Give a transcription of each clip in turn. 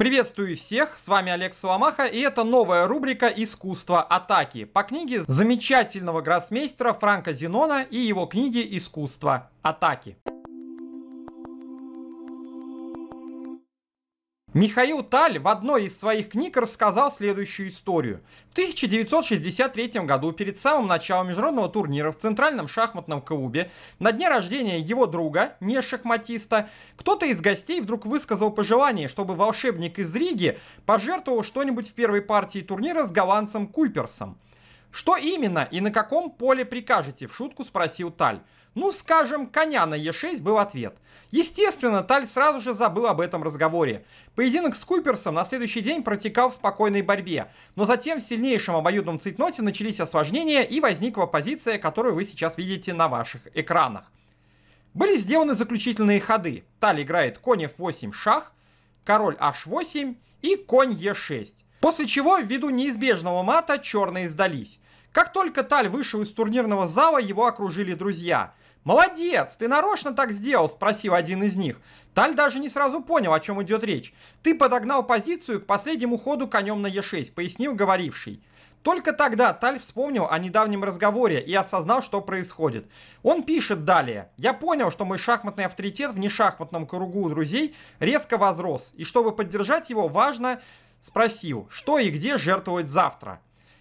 Приветствую всех, с вами Олег Соломаха, и это новая рубрика «Искусство атаки» по книге замечательного гроссмейстера Франка Зенона и его книге «Искусство атаки». Михаил Таль в одной из своих книг рассказал следующую историю. В 1963 году, перед самым началом международного турнира в Центральном шахматном клубе, на дне рождения его друга, не шахматиста, кто-то из гостей вдруг высказал пожелание, чтобы волшебник из Риги пожертвовал что-нибудь в первой партии турнира с голландцем Куйперсом. «Что именно и на каком поле прикажете?» – в шутку спросил Таль. Ну, скажем, коня на Е6 был ответ. Естественно, Таль сразу же забыл об этом разговоре. Поединок с Куперсом на следующий день протекал в спокойной борьбе, но затем в сильнейшем обоюдном цейтноте начались осложнения и возникла позиция, которую вы сейчас видите на ваших экранах. Были сделаны заключительные ходы. Таль играет конь f8 шах, король h8 и конь e6. После чего, ввиду неизбежного мата, черные сдались. Как только Таль вышел из турнирного зала, его окружили друзья. «Молодец! Ты нарочно так сделал?» – спросил один из них. Таль даже не сразу понял, о чем идет речь. «Ты подогнал позицию к последнему ходу конем на Е6», – пояснил говоривший. Только тогда Таль вспомнил о недавнем разговоре и осознал, что происходит. Он пишет далее. «Я понял, что мой шахматный авторитет в нешахматном кругу друзей резко возрос, и чтобы поддержать его, важно...» Спросил, что и где жертвовать завтра.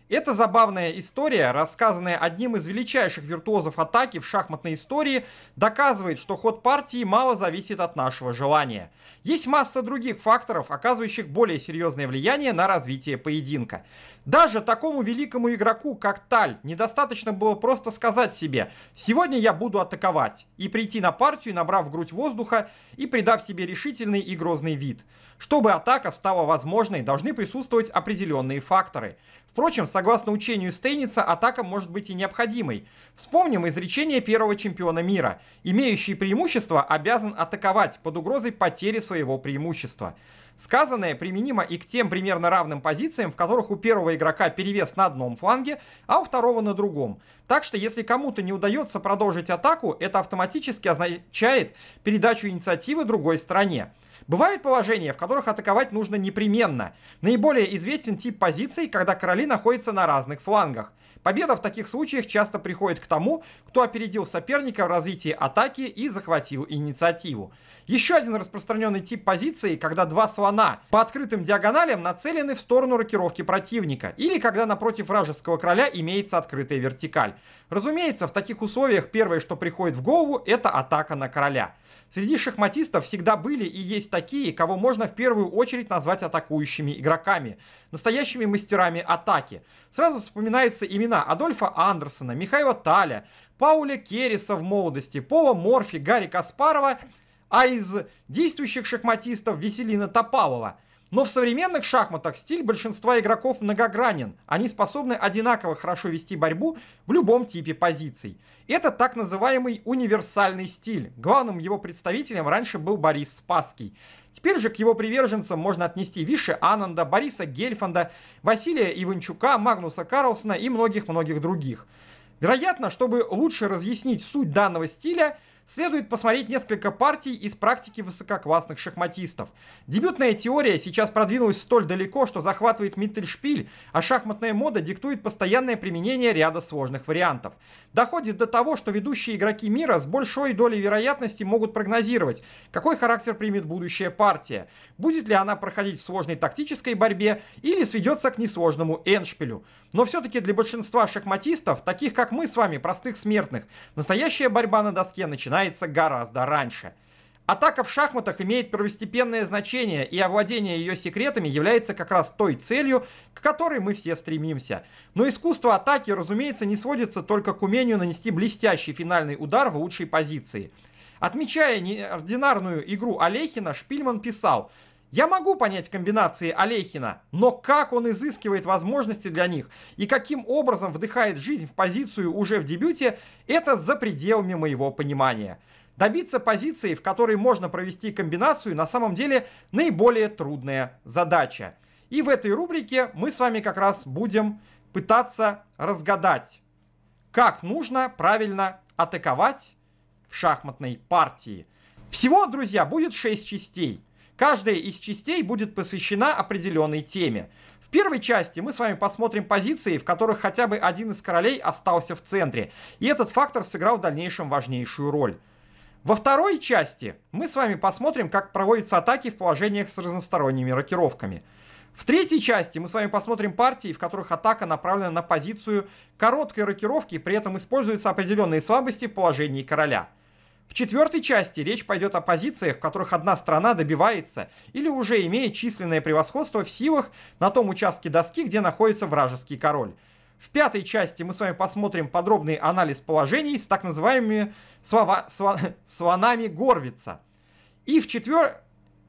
Это забавная история, рассказанная одним из величайших виртуозов атаки в шахматной истории, доказывает, что ход партии мало зависит от нашего желания. Есть масса других факторов, оказывающих более серьезное влияние на развитие поединка. Даже такому великому игроку, как Таль, недостаточно было просто сказать себе «сегодня я буду атаковать» и прийти на партию, набрав грудь воздуха и придав себе решительный и грозный вид. Чтобы атака стала возможной, должны присутствовать определенные факторы. Впрочем, согласно учению Стейница, атака может быть и необходимой. Вспомним изречение первого чемпиона мира. Имеющий преимущество обязан атаковать под угрозой потери своего преимущества. Сказанное применимо и к тем примерно равным позициям, в которых у первого игрока перевес на одном фланге, а у второго на другом. Так что если кому-то не удается продолжить атаку, это автоматически означает передачу инициативы другой стороне. Бывают положения, в которых атаковать нужно непременно. Наиболее известен тип позиций, когда короли находятся на разных флангах. Победа в таких случаях часто приходит к тому, кто опередил соперника в развитии атаки и захватил инициативу. Еще один распространенный тип позиции, когда два слона по открытым диагоналям нацелены в сторону рокировки противника, или когда напротив вражеского короля имеется открытая вертикаль. Разумеется, в таких условиях первое, что приходит в голову, это атака на короля. Среди шахматистов всегда были и есть такие, кого можно в первую очередь назвать атакующими игроками настоящими мастерами атаки. Сразу вспоминаются имена Адольфа Андерсона, Михаила Таля, Пауля Керриса в молодости, Пова Морфи, Гарри Каспарова, а из действующих шахматистов Веселина Топалова – но в современных шахматах стиль большинства игроков многогранен. Они способны одинаково хорошо вести борьбу в любом типе позиций. Это так называемый универсальный стиль. Главным его представителем раньше был Борис Спасский. Теперь же к его приверженцам можно отнести Виши Ананда, Бориса Гельфанда, Василия Иванчука, Магнуса Карлсона и многих-многих других. Вероятно, чтобы лучше разъяснить суть данного стиля, следует посмотреть несколько партий из практики высококлассных шахматистов. Дебютная теория сейчас продвинулась столь далеко, что захватывает Миттельшпиль, а шахматная мода диктует постоянное применение ряда сложных вариантов. Доходит до того, что ведущие игроки мира с большой долей вероятности могут прогнозировать, какой характер примет будущая партия, будет ли она проходить в сложной тактической борьбе или сведется к несложному эншпилю. Но все-таки для большинства шахматистов, таких как мы с вами, простых смертных, настоящая борьба на доске начинается начинается гораздо раньше. Атака в шахматах имеет первостепенное значение, и овладение ее секретами является как раз той целью, к которой мы все стремимся. Но искусство атаки, разумеется, не сводится только к умению нанести блестящий финальный удар в лучшей позиции. Отмечая неординарную игру Олехина, Шпильман писал – я могу понять комбинации Олехина, но как он изыскивает возможности для них и каким образом вдыхает жизнь в позицию уже в дебюте, это за пределами моего понимания. Добиться позиции, в которой можно провести комбинацию, на самом деле наиболее трудная задача. И в этой рубрике мы с вами как раз будем пытаться разгадать, как нужно правильно атаковать в шахматной партии. Всего, друзья, будет 6 частей. Каждая из частей будет посвящена определенной теме. В первой части мы с вами посмотрим позиции, в которых хотя бы один из королей остался в центре, и этот фактор сыграл в дальнейшем важнейшую роль. Во второй части мы с вами посмотрим, как проводятся атаки в положениях с разносторонними рокировками. В третьей части мы с вами посмотрим партии, в которых атака направлена на позицию короткой рокировки, при этом используются определенные слабости в положении короля – в четвертой части речь пойдет о позициях, в которых одна страна добивается или уже имеет численное превосходство в силах на том участке доски, где находится вражеский король. В пятой части мы с вами посмотрим подробный анализ положений с так называемыми слова, сва, слонами Горвица. И в, четвер...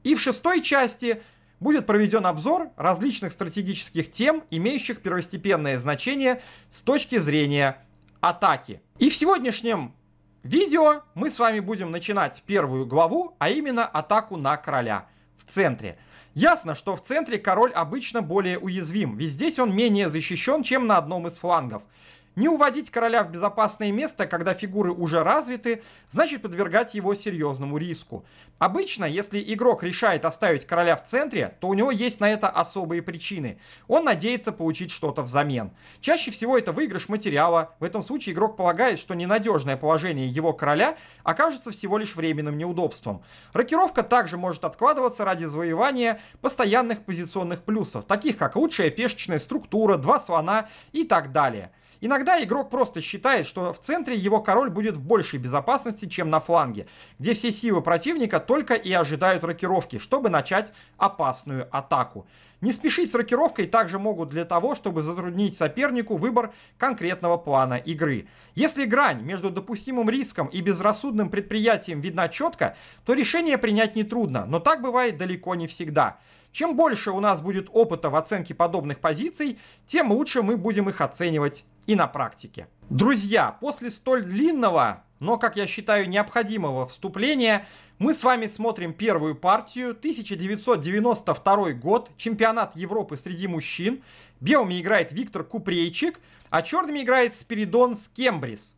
и в шестой части будет проведен обзор различных стратегических тем, имеющих первостепенное значение с точки зрения атаки. И в сегодняшнем видео мы с вами будем начинать первую главу, а именно атаку на короля в центре. Ясно, что в центре король обычно более уязвим, ведь здесь он менее защищен, чем на одном из флангов. Не уводить короля в безопасное место, когда фигуры уже развиты, значит подвергать его серьезному риску. Обычно, если игрок решает оставить короля в центре, то у него есть на это особые причины. Он надеется получить что-то взамен. Чаще всего это выигрыш материала. В этом случае игрок полагает, что ненадежное положение его короля окажется всего лишь временным неудобством. Рокировка также может откладываться ради завоевания постоянных позиционных плюсов, таких как лучшая пешечная структура, два слона и так далее. Иногда игрок просто считает, что в центре его король будет в большей безопасности, чем на фланге, где все силы противника только и ожидают рокировки, чтобы начать опасную атаку. Не спешить с рокировкой также могут для того, чтобы затруднить сопернику выбор конкретного плана игры. Если грань между допустимым риском и безрассудным предприятием видна четко, то решение принять нетрудно, но так бывает далеко не всегда. Чем больше у нас будет опыта в оценке подобных позиций, тем лучше мы будем их оценивать и на практике. Друзья, после столь длинного, но, как я считаю, необходимого вступления, мы с вами смотрим первую партию, 1992 год, чемпионат Европы среди мужчин. Белыми играет Виктор Купрейчик, а черными играет Спиридон Скембрис.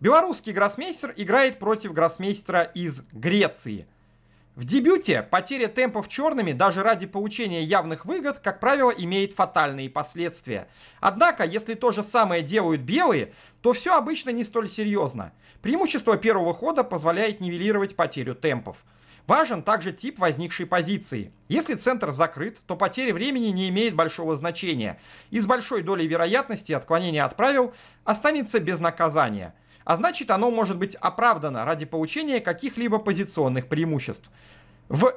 Белорусский гроссмейстер играет против гроссмейстера из Греции – в дебюте потеря темпов черными даже ради получения явных выгод, как правило, имеет фатальные последствия. Однако, если то же самое делают белые, то все обычно не столь серьезно. Преимущество первого хода позволяет нивелировать потерю темпов. Важен также тип возникшей позиции. Если центр закрыт, то потеря времени не имеет большого значения, и с большой долей вероятности отклонение от правил останется без наказания – а значит оно может быть оправдано ради получения каких-либо позиционных преимуществ. В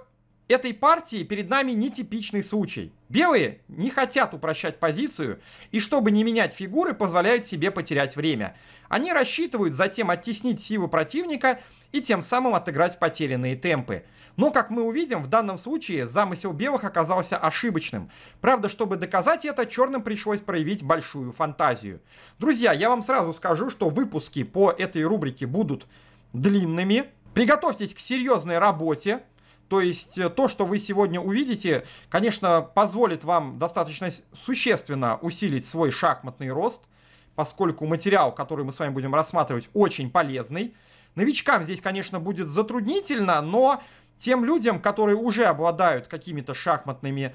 этой партии перед нами нетипичный случай. Белые не хотят упрощать позицию и, чтобы не менять фигуры, позволяют себе потерять время. Они рассчитывают затем оттеснить силы противника и тем самым отыграть потерянные темпы. Но, как мы увидим, в данном случае замысел белых оказался ошибочным. Правда, чтобы доказать это, черным пришлось проявить большую фантазию. Друзья, я вам сразу скажу, что выпуски по этой рубрике будут длинными. Приготовьтесь к серьезной работе. То есть э, то, что вы сегодня увидите, конечно, позволит вам достаточно существенно усилить свой шахматный рост, поскольку материал, который мы с вами будем рассматривать, очень полезный. Новичкам здесь, конечно, будет затруднительно, но тем людям, которые уже обладают какими-то шахматными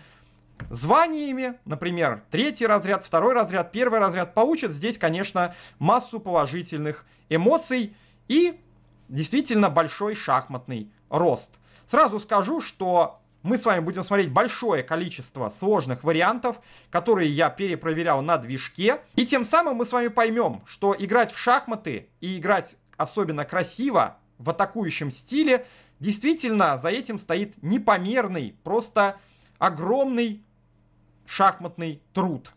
званиями, например, третий разряд, второй разряд, первый разряд, получат здесь, конечно, массу положительных эмоций и действительно большой шахматный рост – Сразу скажу, что мы с вами будем смотреть большое количество сложных вариантов, которые я перепроверял на движке. И тем самым мы с вами поймем, что играть в шахматы и играть особенно красиво в атакующем стиле, действительно за этим стоит непомерный, просто огромный шахматный труд.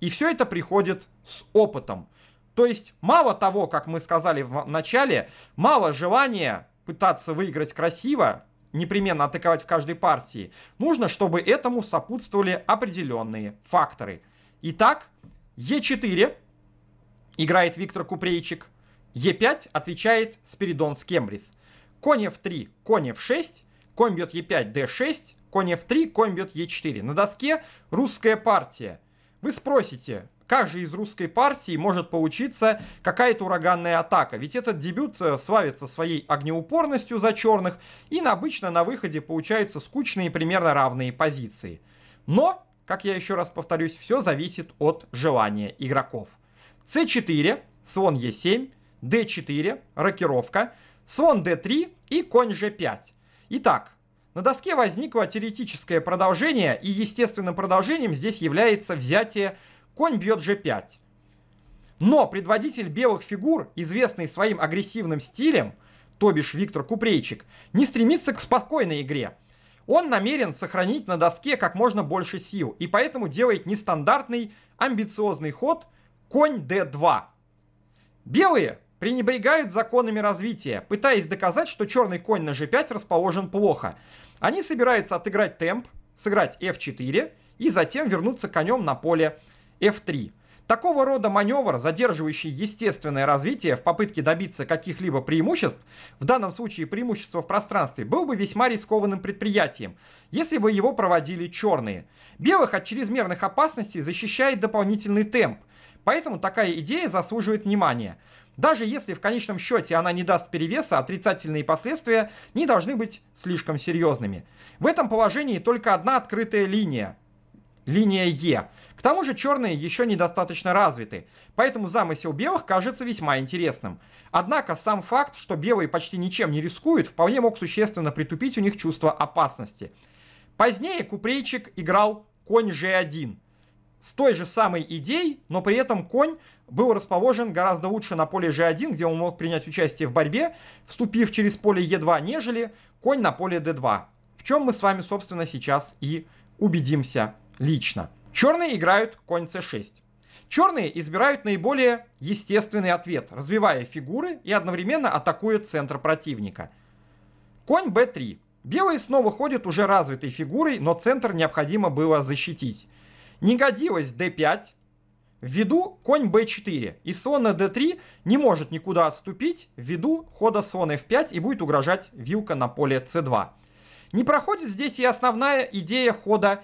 И все это приходит с опытом. То есть мало того, как мы сказали в начале, мало желания пытаться выиграть красиво, непременно атаковать в каждой партии, нужно, чтобы этому сопутствовали определенные факторы. Итак, Е4 играет Виктор Купрейчик, Е5 отвечает Спиридон Скембрис. Конь F3, конь F6, конь бьет Е5, D6, конь F3, конь бьет Е4. На доске русская партия. Вы спросите, как же из русской партии может получиться какая-то ураганная атака? Ведь этот дебют э, славится своей огнеупорностью за черных, и обычно на выходе получаются скучные примерно равные позиции. Но, как я еще раз повторюсь, все зависит от желания игроков. c4, слон e7, d4, рокировка, слон d3 и конь g5. Итак, на доске возникло теоретическое продолжение, и естественным продолжением здесь является взятие конь бьет g5. Но предводитель белых фигур, известный своим агрессивным стилем, то бишь Виктор Купрейчик, не стремится к спокойной игре. Он намерен сохранить на доске как можно больше сил, и поэтому делает нестандартный, амбициозный ход конь d2. Белые пренебрегают законами развития, пытаясь доказать, что черный конь на g5 расположен плохо. Они собираются отыграть темп, сыграть f4 и затем вернуться конем на поле F3. Такого рода маневр, задерживающий естественное развитие в попытке добиться каких-либо преимуществ, в данном случае преимущества в пространстве, был бы весьма рискованным предприятием, если бы его проводили черные. Белых от чрезмерных опасностей защищает дополнительный темп, поэтому такая идея заслуживает внимания. Даже если в конечном счете она не даст перевеса, отрицательные последствия не должны быть слишком серьезными. В этом положении только одна открытая линия – линия Е – к тому же черные еще недостаточно развиты, поэтому замысел белых кажется весьма интересным. Однако сам факт, что белые почти ничем не рискуют, вполне мог существенно притупить у них чувство опасности. Позднее Купрейчик играл конь G1 с той же самой идеей, но при этом конь был расположен гораздо лучше на поле G1, где он мог принять участие в борьбе, вступив через поле E2, нежели конь на поле D2. В чем мы с вами, собственно, сейчас и убедимся лично. Черные играют конь c6. Черные избирают наиболее естественный ответ, развивая фигуры и одновременно атакуя центр противника. Конь b3. Белые снова ходят уже развитой фигурой, но центр необходимо было защитить. Не d5, ввиду конь b4. И слон на d3 не может никуда отступить ввиду хода слона f5 и будет угрожать вилка на поле c2. Не проходит здесь и основная идея хода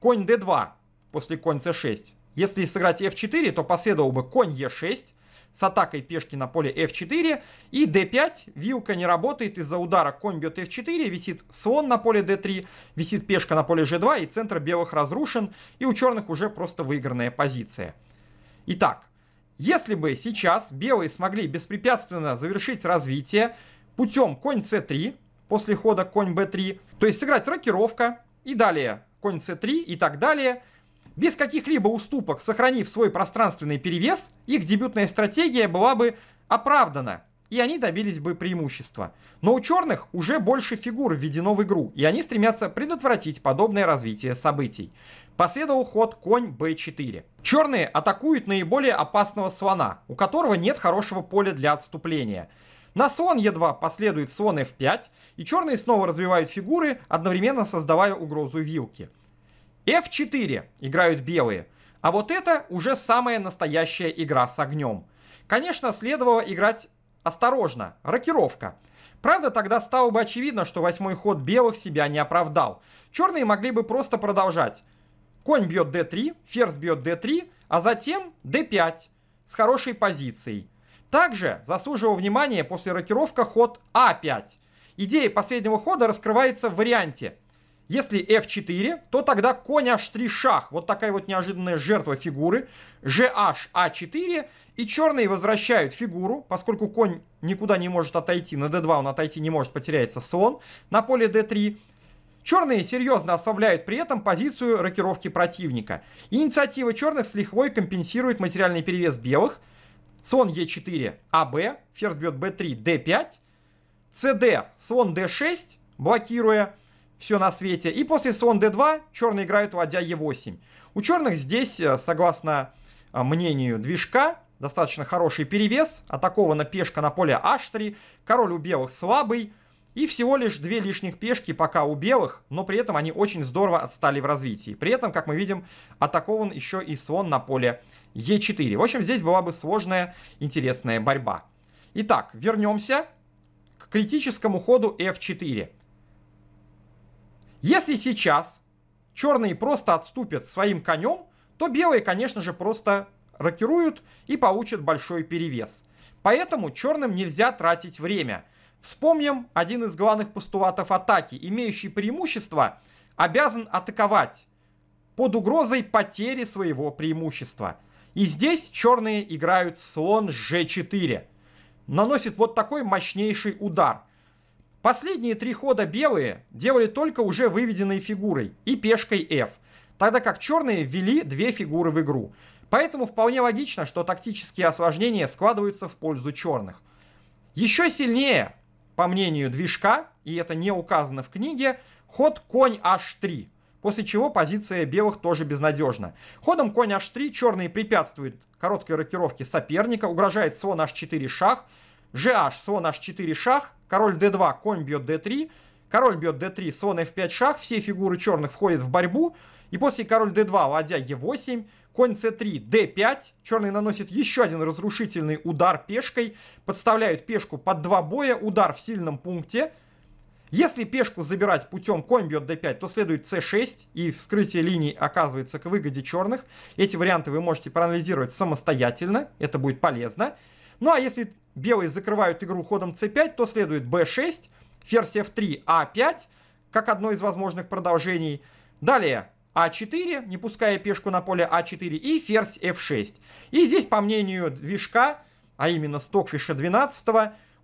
конь d2, после конь c6. Если сыграть f4, то последовал бы конь e6 с атакой пешки на поле f4 и d5. Вилка не работает из-за удара конь бьет f4, висит слон на поле d3, висит пешка на поле g2 и центр белых разрушен и у черных уже просто выигранная позиция. Итак, если бы сейчас белые смогли беспрепятственно завершить развитие путем конь c3 после хода конь b3, то есть сыграть рокировка и далее конь c3 и так далее – без каких-либо уступок, сохранив свой пространственный перевес, их дебютная стратегия была бы оправдана, и они добились бы преимущества. Но у черных уже больше фигур введено в игру, и они стремятся предотвратить подобное развитие событий. Последовал ход конь b4. Черные атакуют наиболее опасного слона, у которого нет хорошего поля для отступления. На слон e 2 последует слон F5, и черные снова развивают фигуры, одновременно создавая угрозу вилки. F4 играют белые. А вот это уже самая настоящая игра с огнем. Конечно, следовало играть осторожно. Рокировка. Правда, тогда стало бы очевидно, что восьмой ход белых себя не оправдал. Черные могли бы просто продолжать. Конь бьет d3, ферзь бьет d3, а затем d5 с хорошей позицией. Также заслуживал внимания после рокировка ход а5. Идея последнего хода раскрывается в варианте если f4, то тогда конь h3 шах. Вот такая вот неожиданная жертва фигуры. gh a4. А И черные возвращают фигуру, поскольку конь никуда не может отойти. На d2 он отойти не может, потеряется слон. На поле d3. Черные серьезно ослабляют при этом позицию рокировки противника. Инициатива черных с лихвой компенсирует материальный перевес белых. Слон e 4 АБ, ферзь бьет b 3 d 5 СД, слон d 6 блокируя все на свете. И после слон d2 черные играют ладья e8. У черных здесь, э, согласно э, мнению движка, достаточно хороший перевес. Атакована пешка на поле h3. Король у белых слабый. И всего лишь две лишних пешки пока у белых, но при этом они очень здорово отстали в развитии. При этом, как мы видим, атакован еще и слон на поле e4. В общем, здесь была бы сложная, интересная борьба. Итак, вернемся к критическому ходу f4. Если сейчас черные просто отступят своим конем, то белые, конечно же, просто рокируют и получат большой перевес. Поэтому черным нельзя тратить время. Вспомним один из главных постулатов атаки. Имеющий преимущество обязан атаковать под угрозой потери своего преимущества. И здесь черные играют слон g4. Наносит вот такой мощнейший удар – Последние три хода белые делали только уже выведенной фигурой и пешкой f, тогда как черные ввели две фигуры в игру. Поэтому вполне логично, что тактические осложнения складываются в пользу черных. Еще сильнее, по мнению движка, и это не указано в книге, ход конь h3, после чего позиция белых тоже безнадежна. Ходом конь h3 черные препятствуют короткой рокировке соперника, угрожает слон h4 шах, gh слон h4 шах король d2, конь бьет d3, король бьет d3, слон f5 шах, все фигуры черных входят в борьбу, и после король d2, ладья e8, конь c3, d5, черный наносит еще один разрушительный удар пешкой, подставляют пешку под два боя, удар в сильном пункте, если пешку забирать путем конь бьет d5, то следует c6, и вскрытие линий оказывается к выгоде черных. Эти варианты вы можете проанализировать самостоятельно, это будет полезно. Ну а если белые закрывают игру ходом c5, то следует b6, ферзь f3, a5, а как одно из возможных продолжений. Далее а4, не пуская пешку на поле а4 и ферзь f6. И здесь, по мнению движка, а именно Стокфиша 12,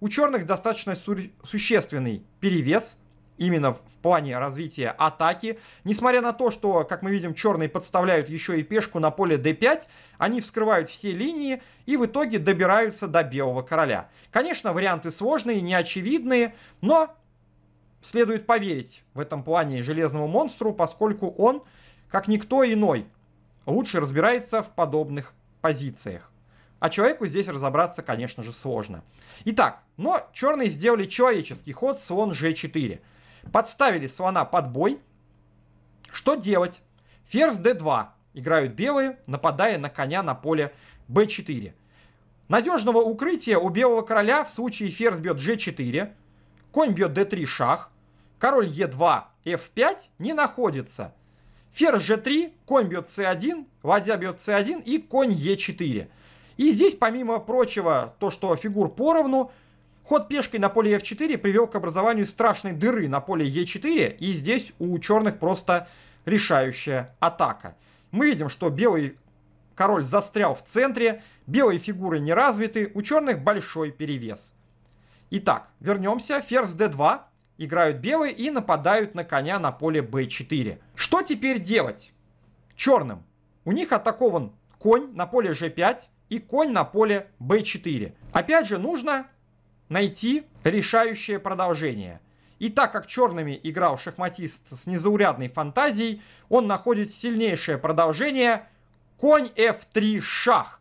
у черных достаточно су существенный перевес именно в плане развития атаки. Несмотря на то, что, как мы видим, черные подставляют еще и пешку на поле d5, они вскрывают все линии и в итоге добираются до белого короля. Конечно, варианты сложные, неочевидные, но следует поверить в этом плане железному монстру, поскольку он, как никто иной, лучше разбирается в подобных позициях. А человеку здесь разобраться, конечно же, сложно. Итак, но черные сделали человеческий ход слон g4 подставили слона под бой. Что делать? Ферзь d2. Играют белые, нападая на коня на поле b4. Надежного укрытия у белого короля в случае ферзь бьет g4, конь бьет d3 шах, король e2, f5 не находится. Ферзь g3, конь бьет c1, ладья бьет c1 и конь e4. И здесь, помимо прочего, то, что фигур поровну, Ход пешкой на поле f4 привел к образованию страшной дыры на поле e4, и здесь у черных просто решающая атака. Мы видим, что белый король застрял в центре, белые фигуры не развиты, у черных большой перевес. Итак, вернемся, ферзь d2, играют белые и нападают на коня на поле b4. Что теперь делать черным? У них атакован конь на поле g5 и конь на поле b4. Опять же, нужно найти решающее продолжение. И так как черными играл шахматист с незаурядной фантазией, он находит сильнейшее продолжение «Конь f3 шах».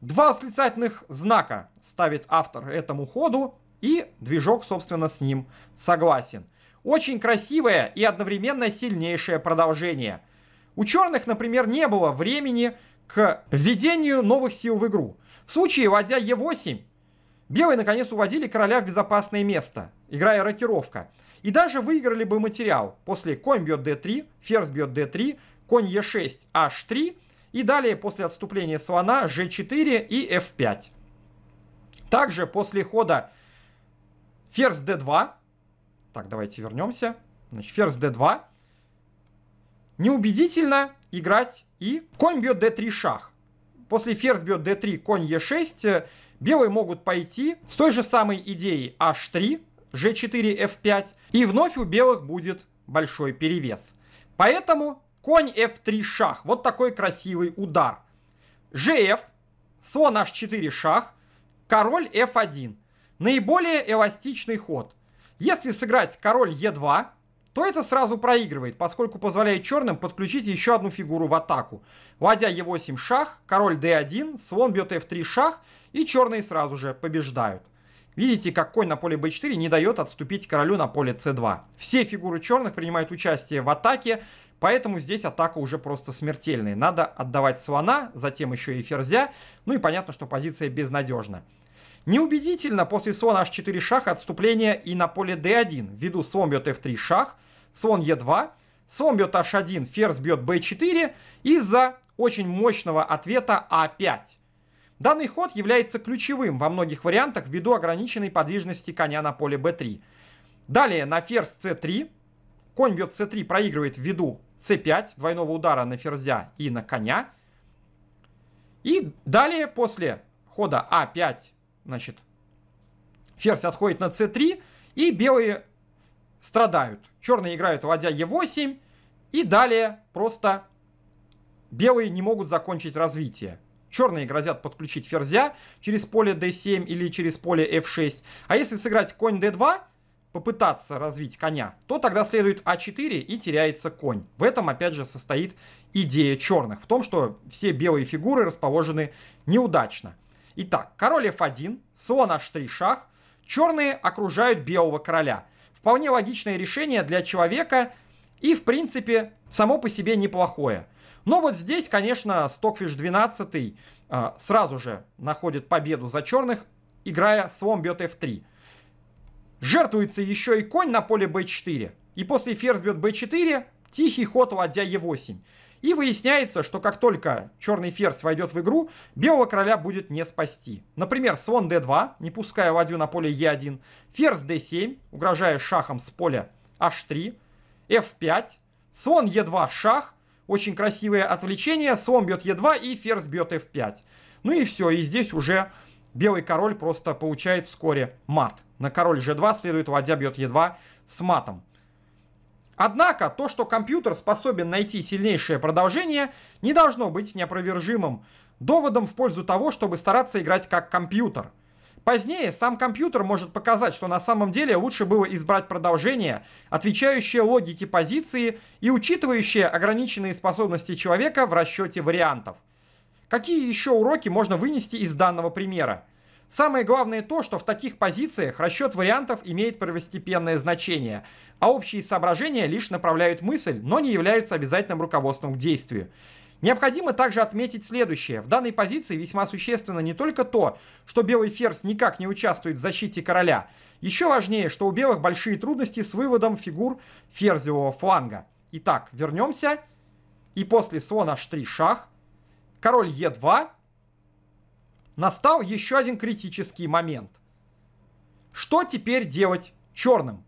Два восклицательных знака ставит автор этому ходу, и движок, собственно, с ним согласен. Очень красивое и одновременно сильнейшее продолжение. У черных, например, не было времени к введению новых сил в игру. В случае, вводя e 8 Белые, наконец, уводили короля в безопасное место, играя рокировка. И даже выиграли бы материал. После конь бьет d3, ферзь бьет d3, конь e6, h3. И далее после отступления слона g4 и f5. Также после хода ферзь d2. Так, давайте вернемся. Значит, ферзь d2. Неубедительно играть и конь бьет d3 шах. После ферзь бьет d3, конь e6 белые могут пойти с той же самой идеей h3, g4, f5, и вновь у белых будет большой перевес. Поэтому конь f3 шах, вот такой красивый удар. gf, слон h4 шах, король f1. Наиболее эластичный ход. Если сыграть король e2, то это сразу проигрывает, поскольку позволяет черным подключить еще одну фигуру в атаку. Ладья e8 шах, король d1, слон бьет f3 шах, и черные сразу же побеждают. Видите, как конь на поле b4 не дает отступить королю на поле c2. Все фигуры черных принимают участие в атаке, поэтому здесь атака уже просто смертельная. Надо отдавать слона, затем еще и ферзя, ну и понятно, что позиция безнадежна. Неубедительно после слона h4 шах отступление и на поле d1, ввиду слон бьет f3 шах, слон e2, слон бьет h1, ферзь бьет b4 из-за очень мощного ответа a а 5 Данный ход является ключевым во многих вариантах ввиду ограниченной подвижности коня на поле b3. Далее на ферзь c3. Конь бьет c3, проигрывает ввиду c5, двойного удара на ферзя и на коня. И далее после хода a а 5 значит, ферзь отходит на c3, и белые страдают. Черные играют ладья e8, и далее просто белые не могут закончить развитие черные грозят подключить ферзя через поле d7 или через поле f6. А если сыграть конь d2, попытаться развить коня, то тогда следует а4 и теряется конь. В этом, опять же, состоит идея черных, в том, что все белые фигуры расположены неудачно. Итак, король f1, слон h3 шах, черные окружают белого короля. Вполне логичное решение для человека и, в принципе, само по себе неплохое – но ну, вот здесь, конечно, Стокфиш 12 а, сразу же находит победу за черных, играя слон бьет f3. Жертвуется еще и конь на поле b4. И после ферзь бьет b4, тихий ход ладья e8. И выясняется, что как только черный ферзь войдет в игру, белого короля будет не спасти. Например, слон d2, не пуская ладью на поле e1, ферзь d7, угрожая шахом с поля h3, f5, слон e2 шах, очень красивое отвлечение. Слон бьет Е2 и ферзь бьет F5. Ну и все. И здесь уже белый король просто получает вскоре мат. На король G2 следует ладья бьет Е2 с матом. Однако, то, что компьютер способен найти сильнейшее продолжение, не должно быть неопровержимым доводом в пользу того, чтобы стараться играть как компьютер. Позднее сам компьютер может показать, что на самом деле лучше было избрать продолжение, отвечающее логике позиции и учитывающее ограниченные способности человека в расчете вариантов. Какие еще уроки можно вынести из данного примера? Самое главное то, что в таких позициях расчет вариантов имеет первостепенное значение, а общие соображения лишь направляют мысль, но не являются обязательным руководством к действию. Необходимо также отметить следующее. В данной позиции весьма существенно не только то, что белый ферзь никак не участвует в защите короля. Еще важнее, что у белых большие трудности с выводом фигур ферзевого фланга. Итак, вернемся. И после слона h3 шах. Король e2. Настал еще один критический момент. Что теперь делать черным?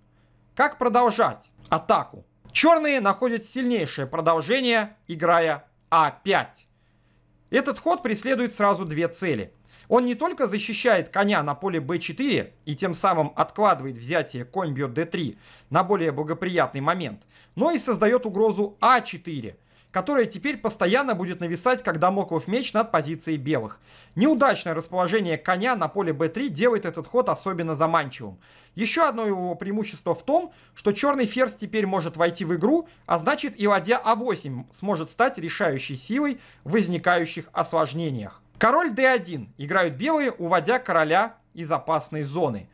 Как продолжать атаку? Черные находят сильнейшее продолжение, играя а5. Этот ход преследует сразу две цели. Он не только защищает коня на поле b4 и тем самым откладывает взятие конь бьет d3 на более благоприятный момент, но и создает угрозу а4, которая теперь постоянно будет нависать, как домоклов меч над позицией белых. Неудачное расположение коня на поле b3 делает этот ход особенно заманчивым. Еще одно его преимущество в том, что черный ферзь теперь может войти в игру, а значит и ладья a8 а сможет стать решающей силой в возникающих осложнениях. Король d1 играют белые, уводя короля из опасной зоны.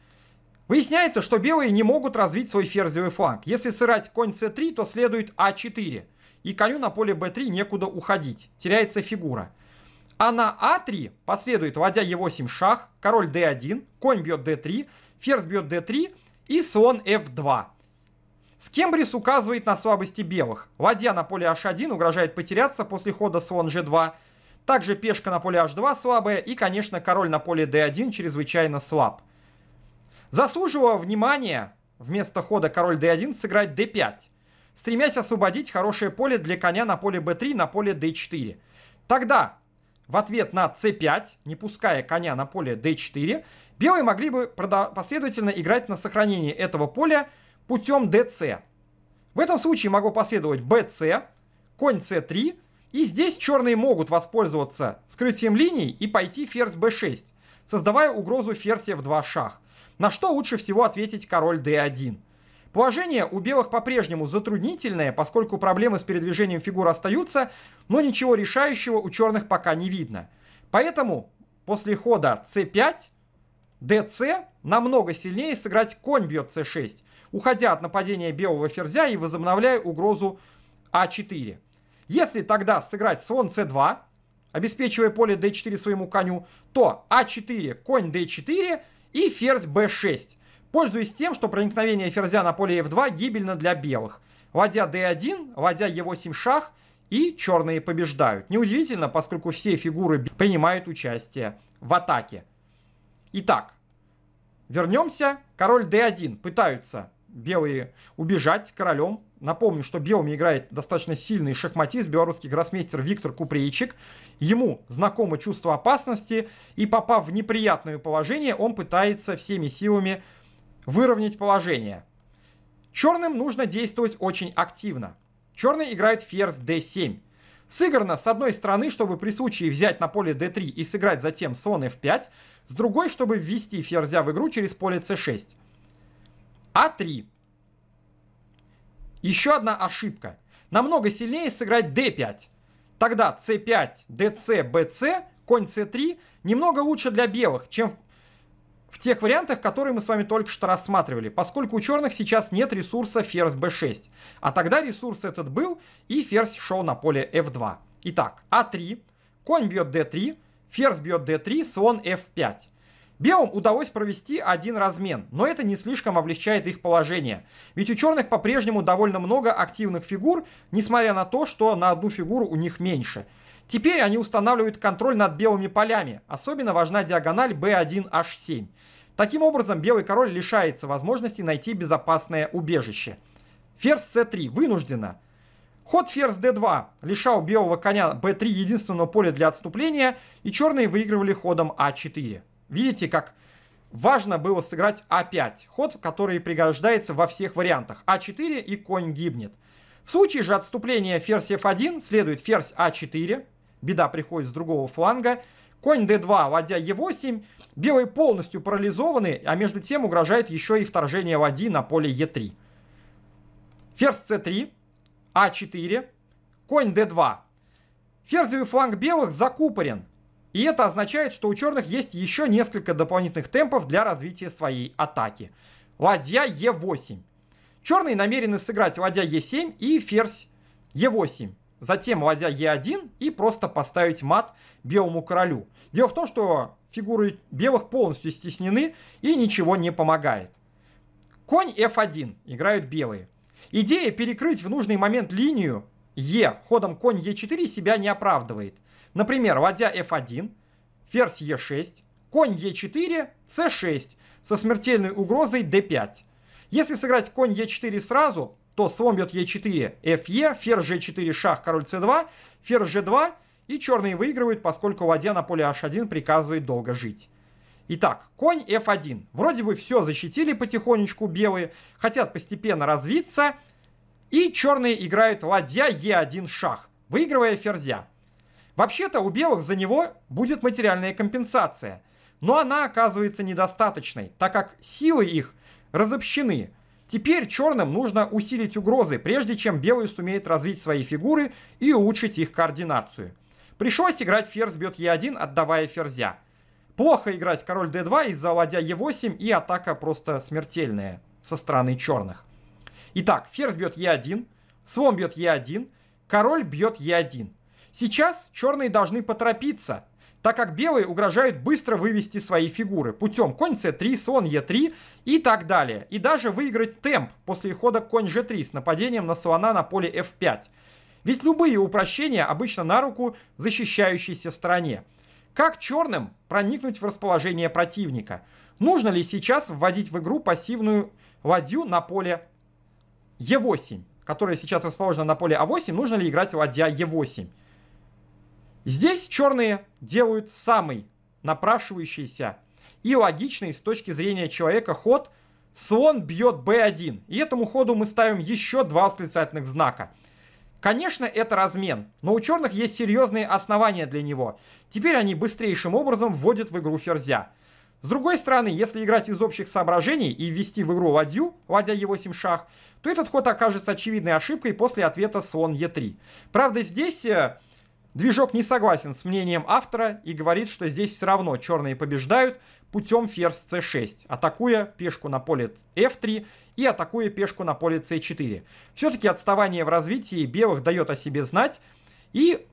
Выясняется, что белые не могут развить свой ферзевый фланг. Если сыграть конь c3, то следует а4 и коню на поле b3 некуда уходить, теряется фигура. А на а3 последует, вводя e8 шах, король d1, конь бьет d3, ферзь бьет d3 и слон f2. Скембрис указывает на слабости белых. Ладья на поле h1 угрожает потеряться после хода слон g2. Также пешка на поле h2 слабая и, конечно, король на поле d1 чрезвычайно слаб. Заслуживало внимания вместо хода король d1 сыграть d5 стремясь освободить хорошее поле для коня на поле b3, на поле d4. Тогда в ответ на c5, не пуская коня на поле d4, белые могли бы последовательно играть на сохранение этого поля путем dc. В этом случае могу последовать bc, конь c3, и здесь черные могут воспользоваться скрытием линий и пойти ферзь b6, создавая угрозу ферзя в два шах. На что лучше всего ответить король d1. Положение у белых по-прежнему затруднительное, поскольку проблемы с передвижением фигур остаются, но ничего решающего у черных пока не видно. Поэтому после хода c5 dc намного сильнее сыграть конь бьет c6, уходя от нападения белого ферзя и возобновляя угрозу а4. Если тогда сыграть слон c2, обеспечивая поле d4 своему коню, то а4, конь d4 и ферзь b6 пользуясь тем, что проникновение ферзя на поле f2 гибельно для белых. Ладья d1, ладья e8 шах и черные побеждают. Неудивительно, поскольку все фигуры принимают участие в атаке. Итак, вернемся. Король d1. Пытаются белые убежать королем. Напомню, что белыми играет достаточно сильный шахматист, белорусский гроссмейстер Виктор Купрейчик. Ему знакомо чувство опасности, и попав в неприятное положение, он пытается всеми силами выровнять положение. Черным нужно действовать очень активно. Черный играет ферзь d7. Сыграно с одной стороны, чтобы при случае взять на поле d3 и сыграть затем слон f5, с другой, чтобы ввести ферзя в игру через поле c6. а3. Еще одна ошибка. Намного сильнее сыграть d5. Тогда c5, dc, bc, конь c3 немного лучше для белых, чем в тех вариантах, которые мы с вами только что рассматривали, поскольку у черных сейчас нет ресурса ферзь b6. А тогда ресурс этот был, и ферзь шел на поле f2. Итак, а3, конь бьет d3, ферзь бьет d3, слон f5. Белым удалось провести один размен, но это не слишком облегчает их положение. Ведь у черных по-прежнему довольно много активных фигур, несмотря на то, что на одну фигуру у них меньше – Теперь они устанавливают контроль над белыми полями. Особенно важна диагональ B1H7. Таким образом, белый король лишается возможности найти безопасное убежище. Ферзь c3 вынуждена. Ход ферзь d2 лишал белого коня b3 единственного поля для отступления, и черные выигрывали ходом a4. А Видите, как важно было сыграть a5, а ход, который пригождается во всех вариантах. a4 а и конь гибнет. В случае же отступления ферзь f1 следует ферзь a4, Беда приходит с другого фланга. Конь d2, ладья e8. Белые полностью парализованы, а между тем угрожает еще и вторжение ладьи на поле e3. Ферзь c3, а4, конь d2. Ферзевый фланг белых закупорен. И это означает, что у черных есть еще несколько дополнительных темпов для развития своей атаки. Ладья e8. Черные намерены сыграть ладья e7 и ферзь e8 затем ладья Е1 и просто поставить мат белому королю. Дело в том, что фигуры белых полностью стеснены и ничего не помогает. Конь F1 играют белые. Идея перекрыть в нужный момент линию Е ходом конь Е4 себя не оправдывает. Например, ладья F1, ферзь Е6, конь Е4, С6 со смертельной угрозой D5. Если сыграть конь Е4 сразу, то слон бьет Е4, ФЕ, ферзь Ж4, шах, король С2, ферзь g 2 и черные выигрывают, поскольку ладья на поле H1 приказывает долго жить. Итак, конь F1. Вроде бы все защитили потихонечку белые, хотят постепенно развиться, и черные играют ладья e 1 шах, выигрывая ферзя. Вообще-то у белых за него будет материальная компенсация, но она оказывается недостаточной, так как силы их разобщены – Теперь черным нужно усилить угрозы, прежде чем белые сумеют развить свои фигуры и улучшить их координацию. Пришлось играть ферзь бьет Е1, отдавая ферзя. Плохо играть король d2 из-за ладья e8 и атака просто смертельная со стороны черных. Итак, ферзь бьет e1, слон бьет e1, король бьет e1. Сейчас черные должны поторопиться, так как белые угрожают быстро вывести свои фигуры путем конь c3, слон e3 и так далее, и даже выиграть темп после хода конь g3 с нападением на слона на поле f5. Ведь любые упрощения обычно на руку защищающейся стороне. Как черным проникнуть в расположение противника? Нужно ли сейчас вводить в игру пассивную ладью на поле e8, которая сейчас расположена на поле a8, а нужно ли играть ладья e8? Здесь черные делают самый напрашивающийся и логичный с точки зрения человека ход. Слон бьет b1. И этому ходу мы ставим еще два восклицательных знака. Конечно, это размен, но у черных есть серьезные основания для него. Теперь они быстрейшим образом вводят в игру ферзя. С другой стороны, если играть из общих соображений и ввести в игру ладью, ладья e8 шах, то этот ход окажется очевидной ошибкой после ответа слон e3. Правда, здесь э, Движок не согласен с мнением автора и говорит, что здесь все равно черные побеждают путем ферзь c6, атакуя пешку на поле f3 и атакуя пешку на поле c4. Все-таки отставание в развитии белых дает о себе знать, и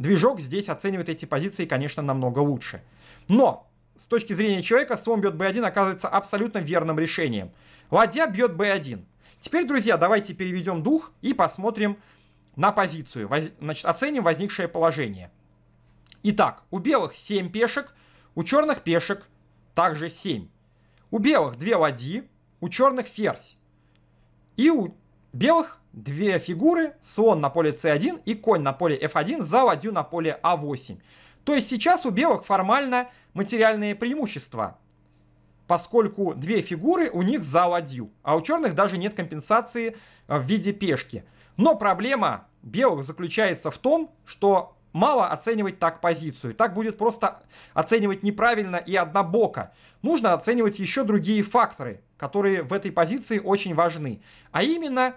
движок здесь оценивает эти позиции, конечно, намного лучше. Но с точки зрения человека слон бьет b1 оказывается абсолютно верным решением. Ладья бьет b1. Теперь, друзья, давайте переведем дух и посмотрим, на позицию. Воз... Значит, оценим возникшее положение. Итак, у белых 7 пешек, у черных пешек также 7. У белых 2 ладьи, у черных ферзь. И у белых две фигуры, слон на поле c1 и конь на поле f1 за ладью на поле a8. А То есть сейчас у белых формально материальные преимущества, поскольку две фигуры у них за ладью, а у черных даже нет компенсации э, в виде пешки – но проблема белых заключается в том, что мало оценивать так позицию. Так будет просто оценивать неправильно и однобоко. Нужно оценивать еще другие факторы, которые в этой позиции очень важны. А именно,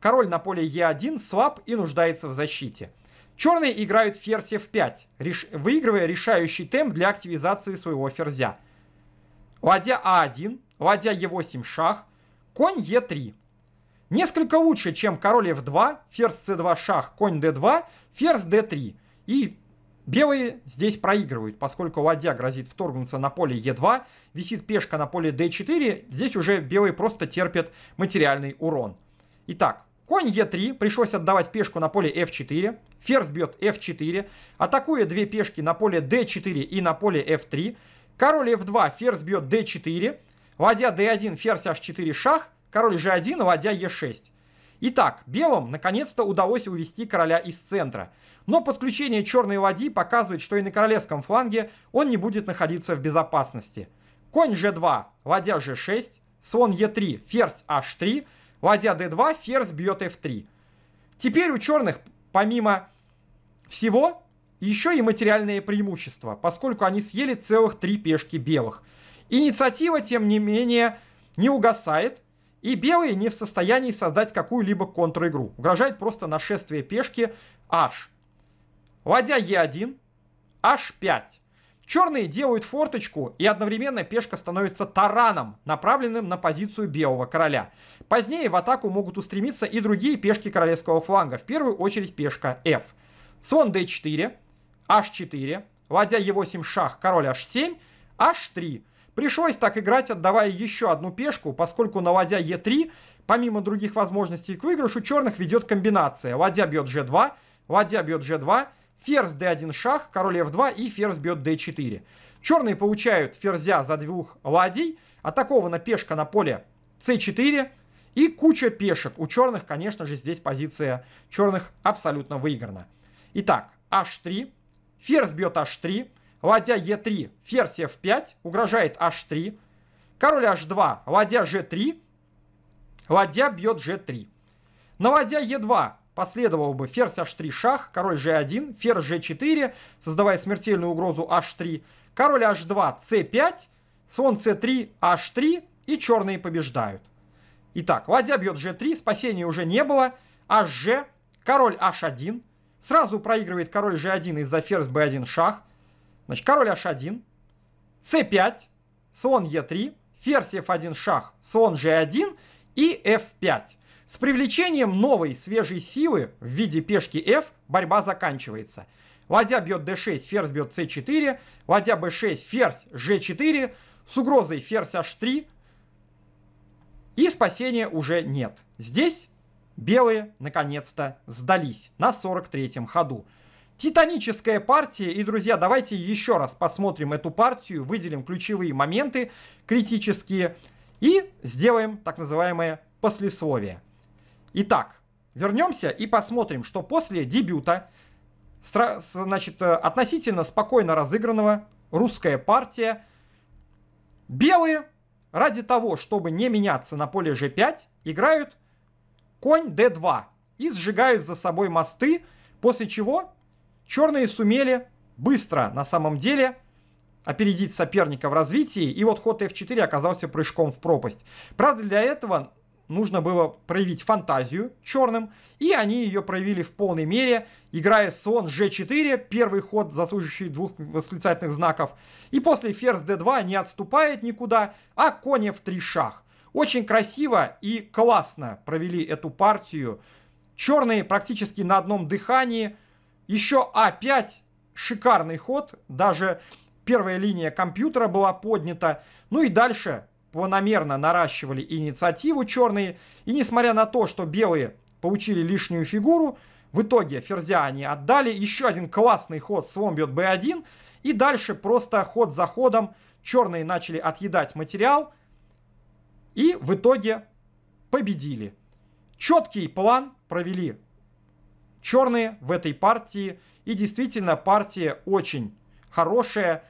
король на поле Е1 слаб и нуждается в защите. Черные играют ферзь f5, реш... выигрывая решающий темп для активизации своего ферзя. Ладья А1, ладья Е8 шах, конь Е3. Несколько лучше, чем король f2, ферзь c2 шах, конь d2, ферзь d3. И белые здесь проигрывают, поскольку ладья грозит вторгнуться на поле e2, висит пешка на поле d4, здесь уже белые просто терпят материальный урон. Итак, конь e3, пришлось отдавать пешку на поле f4, ферзь бьет f4, атакуя две пешки на поле d4 и на поле f3, король f2, ферзь бьет d4, ладья d1, ферзь h4, шах, Король g1, ладья e6. Итак, белым наконец-то удалось увести короля из центра. Но подключение черной ладьи показывает, что и на королевском фланге он не будет находиться в безопасности. Конь g2, ладья g6, слон e3, ферзь h3, ладья d2, ферзь бьет f3. Теперь у черных, помимо всего, еще и материальные преимущества, поскольку они съели целых три пешки белых. Инициатива, тем не менее, не угасает, и белые не в состоянии создать какую-либо контр-игру. Угрожает просто нашествие пешки h. Ладья e1, h5. Черные делают форточку, и одновременно пешка становится тараном, направленным на позицию белого короля. Позднее в атаку могут устремиться и другие пешки королевского фланга, в первую очередь пешка f. Слон d4, h4, ладья e8 шах, король h7, h3. Пришлось так играть, отдавая еще одну пешку, поскольку на ладья Е3, помимо других возможностей к выигрышу, черных ведет комбинация. Ладья бьет G2, ладья бьет G2, ферзь D1 шах, король F2 и ферзь бьет D4. Черные получают ферзя за двух ладей, атакована пешка на поле c4 и куча пешек. У черных, конечно же, здесь позиция черных абсолютно выиграна. Итак, h3, ферзь бьет h3, ладья e 3 ферзь F5, угрожает H3. Король H2, ладья G3, ладья бьет G3. На ладья e 2 последовал бы ферзь H3 шах, король G1, ферзь G4, создавая смертельную угрозу H3. Король H2, C5, слон C3, H3 и черные побеждают. Итак, ладья бьет G3, спасения уже не было. HG, король H1, сразу проигрывает король G1 из-за ферзь B1 шах. Значит, король h1, c5, слон e3, ферзь f1 шах, слон g1 и f5. С привлечением новой свежей силы в виде пешки f борьба заканчивается. Ладья бьет d6, ферзь бьет c4, ладья b6, ферзь g4, с угрозой ферзь h3, и спасения уже нет. Здесь белые наконец-то сдались на 43-м ходу. Титаническая партия. И, друзья, давайте еще раз посмотрим эту партию, выделим ключевые моменты критические и сделаем так называемое послесловие. Итак, вернемся и посмотрим, что после дебюта, значит, э, относительно спокойно разыгранного русская партия, белые ради того, чтобы не меняться на поле g5, играют конь d2 и сжигают за собой мосты, после чего черные сумели быстро на самом деле опередить соперника в развитии, и вот ход f4 оказался прыжком в пропасть. Правда, для этого нужно было проявить фантазию черным, и они ее проявили в полной мере, играя слон g4, первый ход, заслуживающий двух восклицательных знаков, и после ферзь d2 не отступает никуда, а конь f3 шах. Очень красиво и классно провели эту партию. Черные практически на одном дыхании – еще А5, шикарный ход, даже первая линия компьютера была поднята. Ну и дальше планомерно наращивали инициативу черные. И несмотря на то, что белые получили лишнюю фигуру, в итоге ферзя они отдали. Еще один классный ход, слон бьет b1. И дальше просто ход за ходом черные начали отъедать материал. И в итоге победили. Четкий план провели черные в этой партии. И действительно, партия очень хорошая,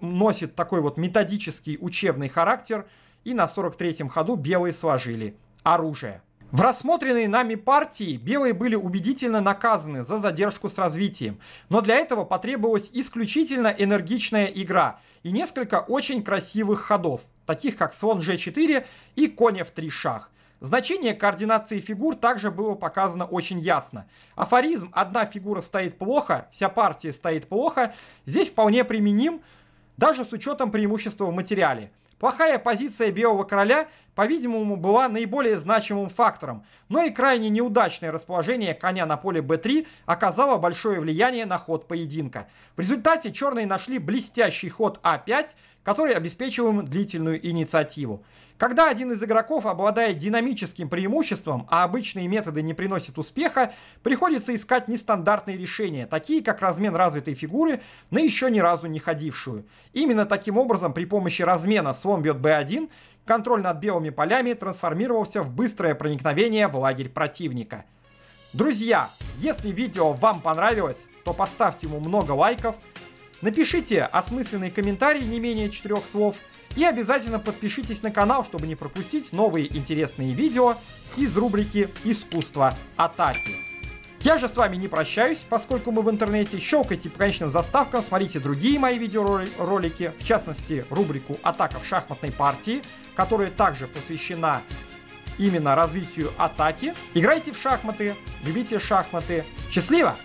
носит такой вот методический учебный характер. И на 43-м ходу белые сложили оружие. В рассмотренной нами партии белые были убедительно наказаны за задержку с развитием, но для этого потребовалась исключительно энергичная игра и несколько очень красивых ходов, таких как слон g4 и конь f3 шах. Значение координации фигур также было показано очень ясно. Афоризм «одна фигура стоит плохо, вся партия стоит плохо» здесь вполне применим, даже с учетом преимущества в материале. Плохая позиция Белого Короля, по-видимому, была наиболее значимым фактором, но и крайне неудачное расположение коня на поле b3 оказало большое влияние на ход поединка. В результате черные нашли блестящий ход а5, который обеспечивал им длительную инициативу. Когда один из игроков обладает динамическим преимуществом, а обычные методы не приносят успеха, приходится искать нестандартные решения, такие как размен развитой фигуры на еще ни разу не ходившую. Именно таким образом при помощи размена слон бьет b1, контроль над белыми полями трансформировался в быстрое проникновение в лагерь противника. Друзья, если видео вам понравилось, то поставьте ему много лайков, напишите осмысленный комментарий не менее четырех слов – и обязательно подпишитесь на канал, чтобы не пропустить новые интересные видео из рубрики «Искусство атаки». Я же с вами не прощаюсь, поскольку мы в интернете. Щелкайте по конечным заставкам, смотрите другие мои видеоролики, в частности, рубрику «Атака в шахматной партии», которая также посвящена именно развитию атаки. Играйте в шахматы, любите шахматы. Счастливо!